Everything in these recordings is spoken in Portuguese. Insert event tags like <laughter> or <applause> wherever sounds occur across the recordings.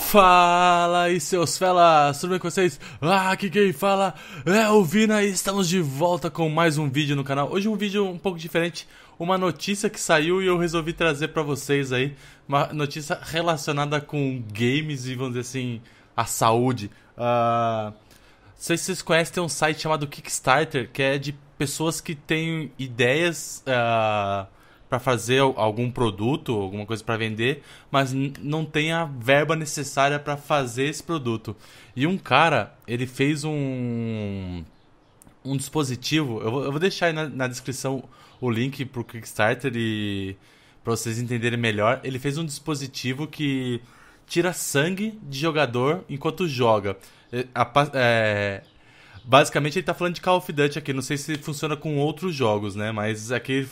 Fala aí, seus felas, tudo bem com vocês? Ah, aqui quem fala é o Vina e estamos de volta com mais um vídeo no canal. Hoje um vídeo um pouco diferente, uma notícia que saiu e eu resolvi trazer para vocês aí. Uma notícia relacionada com games e, vamos dizer assim, a saúde. Uh, não sei se vocês conhecem, tem um site chamado Kickstarter, que é de pessoas que têm ideias... Uh, para fazer algum produto, alguma coisa para vender, mas não tem a verba necessária para fazer esse produto. E um cara, ele fez um um dispositivo, eu vou, eu vou deixar aí na, na descrição o link pro Kickstarter e para vocês entenderem melhor, ele fez um dispositivo que tira sangue de jogador enquanto joga. É, é, Basicamente ele tá falando de Call of Duty aqui, não sei se funciona com outros jogos, né? Mas aqui,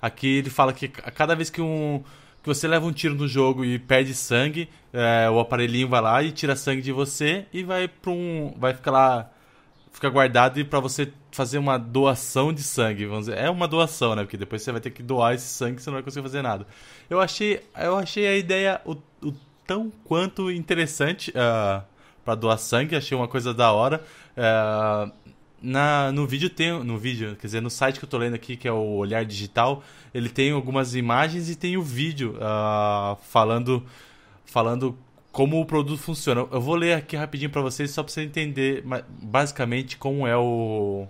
aqui ele fala que a cada vez que um que você leva um tiro no jogo e perde sangue, é, o aparelhinho vai lá e tira sangue de você e vai para um, vai ficar lá, fica guardado e para você fazer uma doação de sangue, vamos dizer, é uma doação, né? Porque depois você vai ter que doar esse sangue, você não vai conseguir fazer nada. Eu achei, eu achei a ideia o, o tão quanto interessante. Uh, para doar sangue, achei uma coisa da hora. É, na, no vídeo tem. No vídeo, quer dizer, no site que eu tô lendo aqui, que é o Olhar Digital, ele tem algumas imagens e tem o vídeo uh, falando. Falando como o produto funciona. Eu vou ler aqui rapidinho para vocês, só para você entender basicamente como é o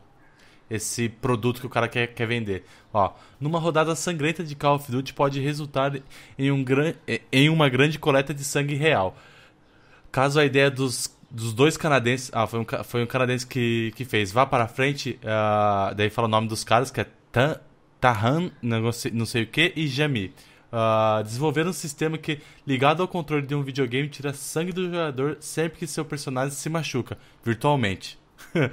esse produto que o cara quer, quer vender. Ó, numa rodada sangrenta de Call of Duty pode resultar em, um gran... em uma grande coleta de sangue real. Caso a ideia dos, dos dois canadenses. Ah, foi um, foi um canadense que, que fez. Vá para frente, uh, daí fala o nome dos caras, que é Tan, Tahan, não sei, não sei o que, e Jami. Uh, ah, desenvolveram um sistema que, ligado ao controle de um videogame, tira sangue do jogador sempre que seu personagem se machuca, virtualmente. <laughs>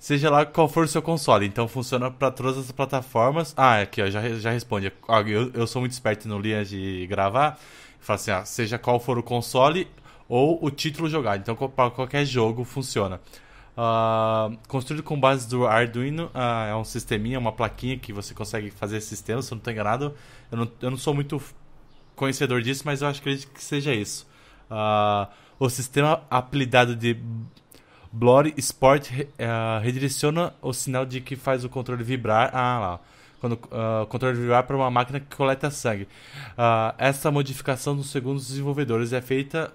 Seja lá qual for o seu console. Então funciona para todas as plataformas. Ah, aqui, ó, já, já responde. Ah, eu, eu sou muito esperto no linha de gravar. Fala assim, ah, seja qual for o console ou o título jogado. Então, para qualquer jogo funciona. Uh, construído com base do Arduino, uh, é um sisteminha, uma plaquinha que você consegue fazer sistema, se eu não estou enganado. Eu não, eu não sou muito conhecedor disso, mas eu acho que acredito que seja isso. Uh, o sistema apelidado de Blood Sport uh, redireciona o sinal de que faz o controle vibrar. Ah, lá. Quando uh, o controle vibrar para uma máquina que coleta sangue. essa modificação dos segundos desenvolvedores é feita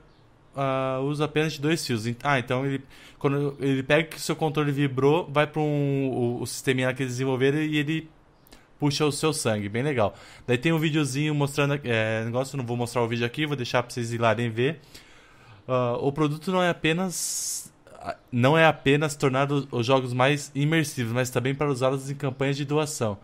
uh, apenas de dois fios. Ah, então ele, quando ele pega que o seu controle vibrou, vai para um, o, o sistema que eles desenvolveram e ele puxa o seu sangue. Bem legal. Daí tem um videozinho mostrando. É, negócio, não vou mostrar o vídeo aqui, vou deixar para vocês irem ver. Uh, o produto não é apenas ah, não é apenas tornar os jogos mais imersivos, mas também para usá-los em campanhas de doação.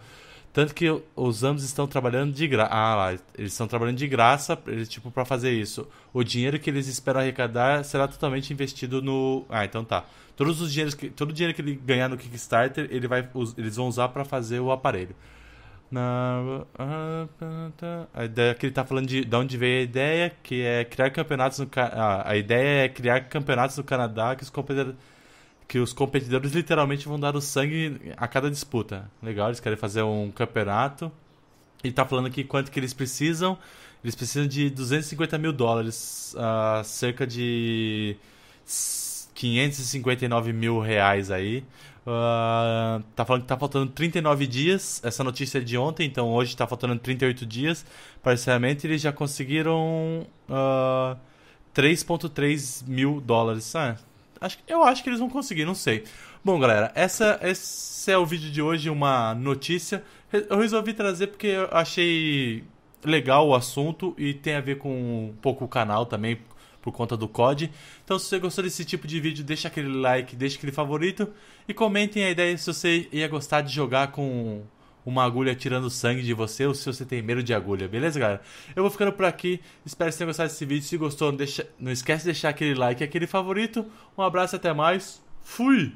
Tanto que os ambos estão trabalhando de graça. Ah lá, eles estão trabalhando de graça, tipo, para fazer isso. O dinheiro que eles esperam arrecadar será totalmente investido no. Ah, então tá. Todos os dinheiros que, todo o dinheiro que ele ganhar no Kickstarter, ele vai, eles vão usar para fazer o aparelho. Na... Ah, tá, tá. A ideia que ele tá falando de, de onde veio a ideia, que é criar campeonatos no ah, A ideia é criar campeonatos no Canadá que os competidores que os competidores literalmente vão dar o sangue a cada disputa. Legal, eles querem fazer um campeonato. E tá falando aqui quanto que eles precisam. Eles precisam de 250 mil dólares, uh, cerca de 559 mil reais aí. Uh, tá falando que tá faltando 39 dias. Essa notícia é de ontem, então hoje tá faltando 38 dias. Parcialmente eles já conseguiram uh, ah, 3,3 mil dólares. Ah, Acho, eu acho que eles vão conseguir, não sei. Bom, galera, essa, esse é o vídeo de hoje, uma notícia. Eu resolvi trazer porque eu achei legal o assunto e tem a ver com um pouco o canal também, por conta do COD. Então, se você gostou desse tipo de vídeo, deixa aquele like, deixa aquele favorito e comentem a ideia se você ia gostar de jogar com uma agulha tirando sangue de você ou se você tem medo de agulha, beleza, galera? Eu vou ficando por aqui, espero que vocês tenham gostado desse vídeo. Se gostou, não, deixa, não esquece de deixar aquele like e aquele favorito. Um abraço e até mais. Fui!